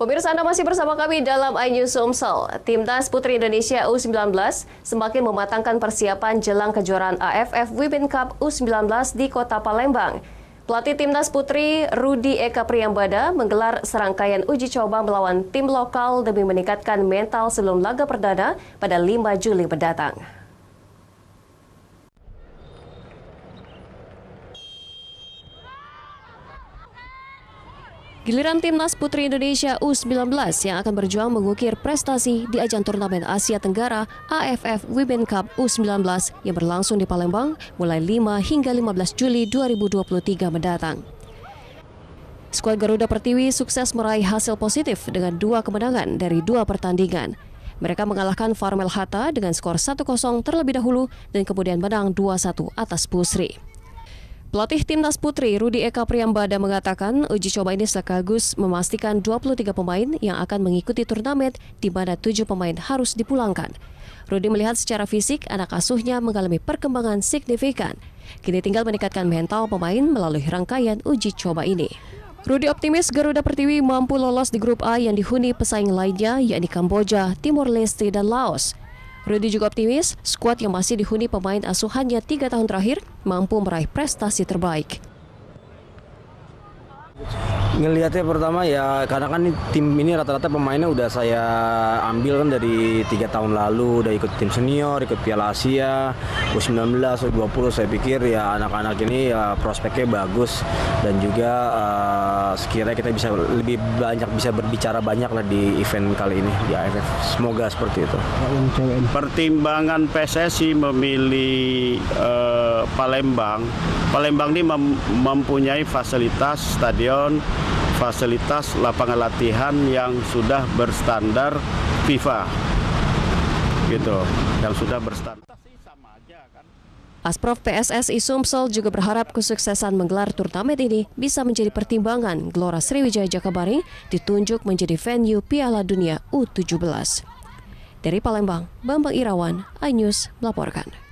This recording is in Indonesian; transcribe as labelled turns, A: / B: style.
A: Pemirsa Anda masih bersama kami dalam iNews Sumsel. Timnas Putri Indonesia U19 semakin mematangkan persiapan jelang kejuaraan AFF Women Cup U19 di Kota Palembang. Pelatih Timnas Putri Rudi Eka Priambada menggelar serangkaian uji coba melawan tim lokal demi meningkatkan mental sebelum laga perdana pada 5 Juli mendatang. Giliran timnas putri Indonesia U19 yang akan berjuang mengukir prestasi di ajang turnamen Asia Tenggara AFF Women Cup U19 yang berlangsung di Palembang mulai 5 hingga 15 Juli 2023 mendatang. Skuad Garuda Pertiwi sukses meraih hasil positif dengan dua kemenangan dari dua pertandingan. Mereka mengalahkan Farmel Hatta dengan skor 1-0 terlebih dahulu dan kemudian menang 2-1 atas Pusri. Pelatih timnas putri Rudi Eka Priambada mengatakan uji coba ini sekaligus memastikan 23 pemain yang akan mengikuti turnamen di mana 7 pemain harus dipulangkan. Rudi melihat secara fisik anak asuhnya mengalami perkembangan signifikan. Kini tinggal meningkatkan mental pemain melalui rangkaian uji coba ini. Rudi optimis Garuda Pertiwi mampu lolos di grup A yang dihuni pesaing lainnya yakni Kamboja, Timor Leste, dan Laos. Rudi juga optimis skuad yang masih dihuni pemain asuhannya tiga tahun terakhir mampu meraih prestasi terbaik.
B: Ngelihatnya pertama ya karena kan tim ini rata-rata pemainnya udah saya ambil kan dari tiga tahun lalu udah ikut tim senior, ikut Piala Asia U19, U20 saya pikir ya anak-anak ini ya prospeknya bagus dan juga uh, sekiranya kita bisa lebih banyak bisa berbicara banyak lah di event kali ini di AFF. Semoga seperti itu.
C: Pertimbangan PSSI memilih uh, Palembang. Palembang ini mem mempunyai fasilitas stadion, fasilitas lapangan latihan yang sudah berstandar FIFA. Gitu, yang sudah berstandar.
A: Asprof PSSI Sumsel juga berharap kesuksesan menggelar turnamen ini bisa menjadi pertimbangan Gelora Sriwijaya Jakabaring ditunjuk menjadi venue Piala Dunia U17. Dari Palembang, Bambang Irawan, iNews melaporkan.